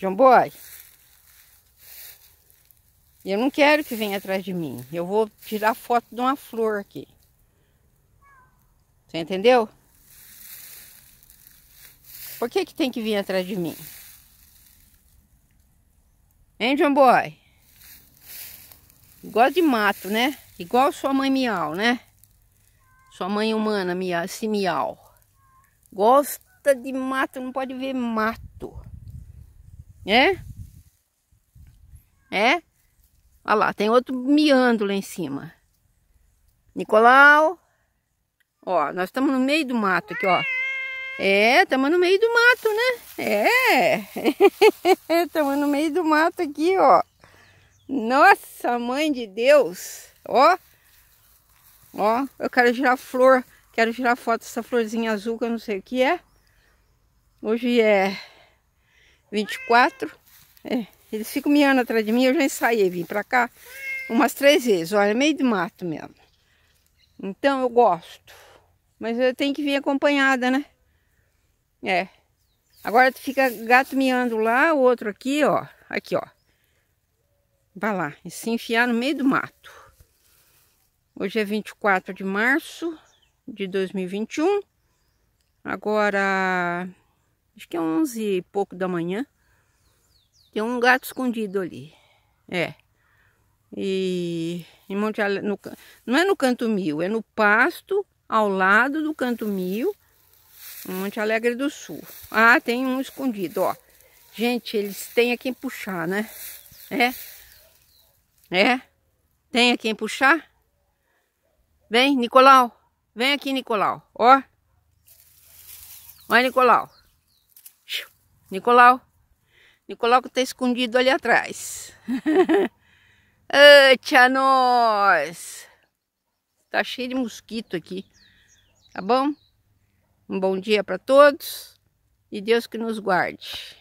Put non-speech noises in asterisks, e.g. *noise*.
John Boy. Eu não quero que venha atrás de mim. Eu vou tirar foto de uma flor aqui. Você entendeu? Por que que tem que vir atrás de mim? Hein, John Boy? Igual de mato, né? Igual sua mãe miau, né? Sua mãe humana miau, se miau. Gosta de mato, não pode ver mato. É? É? Olha lá, tem outro miando lá em cima. Nicolau. Ó, nós estamos no meio do mato aqui, ó. É, estamos no meio do mato, né? É. Estamos *laughs* no meio do mato aqui, ó. Nossa, mãe de Deus. Ó. Ó, eu quero tirar flor. Quero tirar foto dessa florzinha azul que eu não sei o que é. Hoje é 24. É, eles ficam miando atrás de mim, eu já ensaiei, vim pra cá umas três vezes. Olha, meio de mato mesmo. Então eu gosto. Mas eu tenho que vir acompanhada, né? É. Agora fica gato miando lá, o outro aqui, ó. Aqui, ó. Vai lá. E se enfiar no meio do mato. Hoje é 24 de março de 2021. Agora, Acho que é onze e pouco da manhã. Tem um gato escondido ali. É. E em Monte Ale... no... não é no canto mil, é no pasto ao lado do canto mil, Monte Alegre do Sul. Ah, tem um escondido, ó. Gente, eles têm a quem puxar, né? É? É? Tem a quem puxar? Vem, Nicolau. Vem aqui, Nicolau. Ó. Vai, Nicolau. Nicolau. Nicolau que tá escondido ali atrás. *laughs* Tia nós! Tá cheio de mosquito aqui. Tá bom? Um bom dia para todos e Deus que nos guarde.